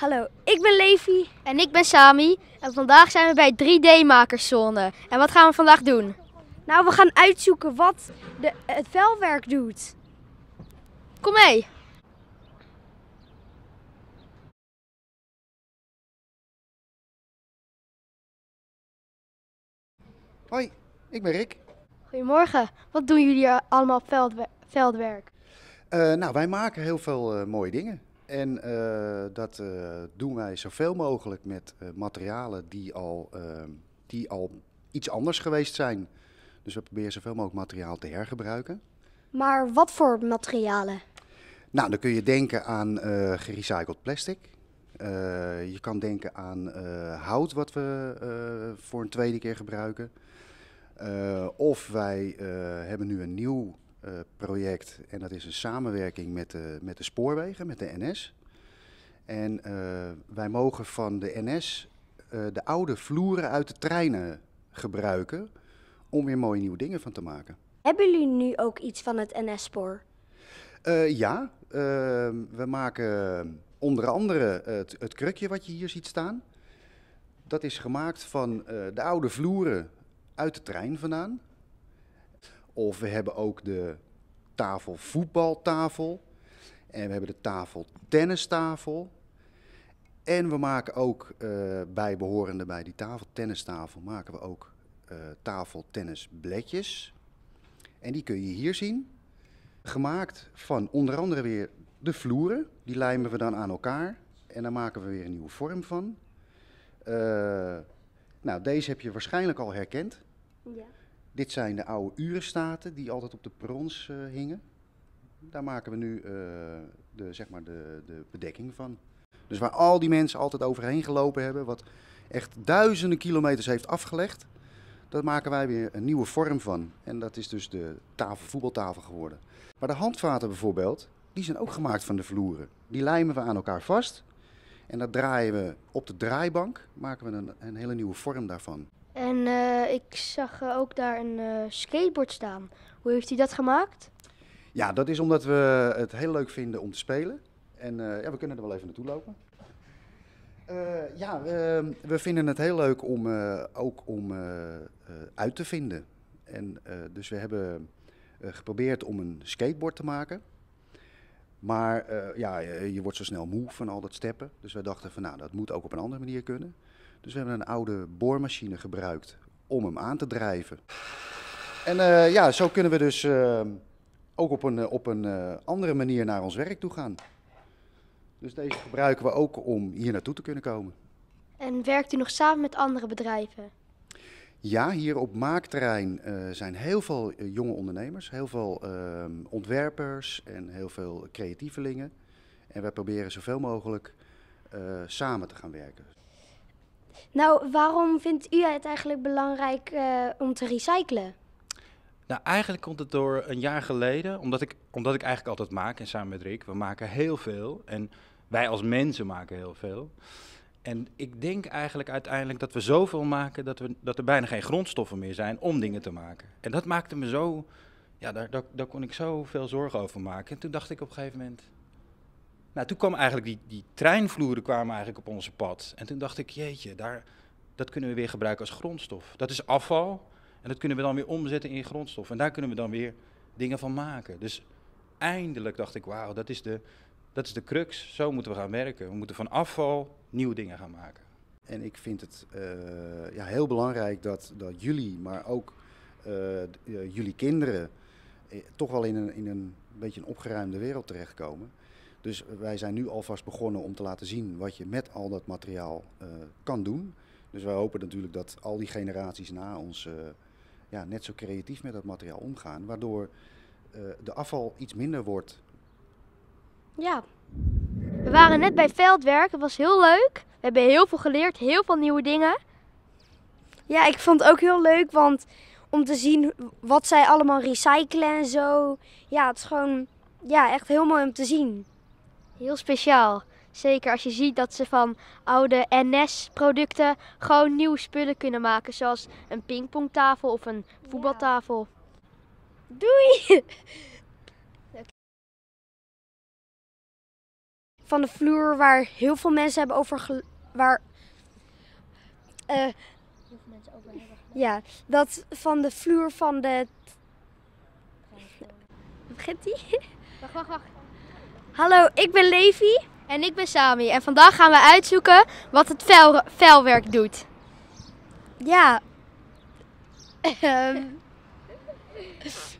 Hallo, ik ben Levi. En ik ben Sami. En vandaag zijn we bij 3D-makerszone. En wat gaan we vandaag doen? Nou, we gaan uitzoeken wat de, het velwerk doet. Kom mee. Hoi, ik ben Rick. Goedemorgen. Wat doen jullie allemaal veldwerk? Eh, nou, wij maken heel veel eh, mooie dingen. En eh, dat eh, doen wij zoveel mogelijk met eh, materialen die al, die al iets anders geweest zijn. Dus we proberen zoveel mogelijk materiaal te hergebruiken. Maar wat voor materialen? Nou, dan kun je denken aan gerecycled plastic. je kan denken aan hout, wat we voor een tweede keer gebruiken. of wij hebben nu een nieuw eh, project. En dat is een samenwerking met de, met de spoorwegen, met de NS. En eh, wij mogen van de NS eh, de oude vloeren uit de treinen gebruiken om weer mooie nieuwe dingen van te maken. Hebben jullie nu ook iets van het NS-spoor? ja, ehm, we maken onder andere het, het, krukje wat je hier ziet staan. Dat is gemaakt van de oude vloeren uit de trein vandaan. Of we hebben ook de tafel voetbaltafel. En we hebben de tafel tennistafel. En we maken ook uh, bijbehorende bij die tafel, maken we ook uh, eh, tafel En die kun je hier zien. Gemaakt van onder andere weer de vloeren. Die lijmen we dan aan elkaar. En daar maken we weer een nieuwe vorm van. Eh, nou, deze heb je waarschijnlijk al herkend. Ja. Dit zijn de oude urenstaten die altijd op de prons eh, hingen. Daar maken we nu eh, de, zeg maar de, de bedekking van. Dus waar al die mensen altijd overheen gelopen hebben, wat echt duizenden kilometers heeft afgelegd, dat maken wij weer een nieuwe vorm van. En dat is dus de voetbaltafel geworden. Maar de handvaten bijvoorbeeld, die zijn ook gemaakt van de vloeren. Die lijmen we aan elkaar vast. En dat draaien we op de draaibank, maken we een, een hele nieuwe vorm daarvan. En eh, ik zag eh, ook daar een eh, skateboard staan. Hoe heeft hij dat gemaakt? Ja, dat is omdat we het heel leuk vinden om te spelen. En ja, we kunnen er wel even naartoe lopen. ja, ehm, we vinden het heel leuk om ook om uit te vinden. En dus we hebben geprobeerd om een skateboard te maken. Maar ja, je, je wordt zo snel moe van al dat steppen. Dus we dachten van nou, dat moet ook op een andere manier kunnen. Dus we hebben een oude boormachine gebruikt om hem aan te drijven. En eh, ja, zo kunnen we dus eh, ook op een, op een eh, andere manier naar ons werk toe gaan. Dus deze gebruiken we ook om hier naartoe te kunnen komen. En werkt u nog samen met andere bedrijven? Ja, hier op Maakterrein zijn heel veel jonge ondernemers, heel veel ehm, ontwerpers en heel veel creatievelingen. En wij proberen zoveel mogelijk samen te gaan werken. Nou, waarom vindt u het eigenlijk belangrijk eh, om te recyclen? Nou, eigenlijk komt het door een jaar geleden, omdat ik, omdat ik eigenlijk altijd maak, en samen met Rick, we maken heel veel. En wij als mensen maken heel veel. En ik denk eigenlijk uiteindelijk dat we zoveel maken dat, we, dat er bijna geen grondstoffen meer zijn om dingen te maken. En dat maakte me zo, ja, daar, daar, daar kon ik zoveel zorgen over maken. En toen dacht ik op een gegeven moment, nou, toen kwam eigenlijk die, die treinvloeren kwamen eigenlijk op onze pad. En toen dacht ik, jeetje, daar, dat kunnen we weer gebruiken als grondstof. Dat is afval en dat kunnen we dan weer omzetten in grondstof. En daar kunnen we dan weer dingen van maken. Dus eindelijk dacht ik, wauw, dat is de, dat is de crux. Zo moeten we gaan werken. We moeten van afval nieuwe dingen gaan maken. En ik vind het eh, ja, heel belangrijk dat, dat jullie, maar ook eh, eh, jullie kinderen, toch wel in een, in een beetje een opgeruimde wereld terechtkomen. Dus wij zijn nu alvast begonnen om te laten zien wat je met al dat materiaal eh, kan doen. Dus wij hopen natuurlijk dat al die generaties na ons eh, ja, net zo creatief met dat materiaal omgaan. Waardoor eh, de afval iets minder wordt. Ja, we waren net bij veldwerk. Het was heel leuk. We hebben heel veel geleerd, heel veel nieuwe dingen. Ja, ik vond het ook heel leuk, want om te zien wat zij allemaal recyclen en zo. Ja, het is gewoon ja, echt heel mooi om te zien. Heel speciaal. Zeker als je ziet dat ze van oude NS-producten gewoon nieuwe spullen kunnen maken. Zoals een pingpongtafel of een voetbaltafel. Doei! Van de vloer waar heel veel mensen hebben over... Waar, heel eh, veel mensen over hebben ja, dat van de vloer van de... Begint die? Wacht, wacht, wacht. Hallo, ik ben Levi. En ik ben Sami. En vandaag gaan we uitzoeken wat het vuil, vuilwerk doet. Ja. Ehm.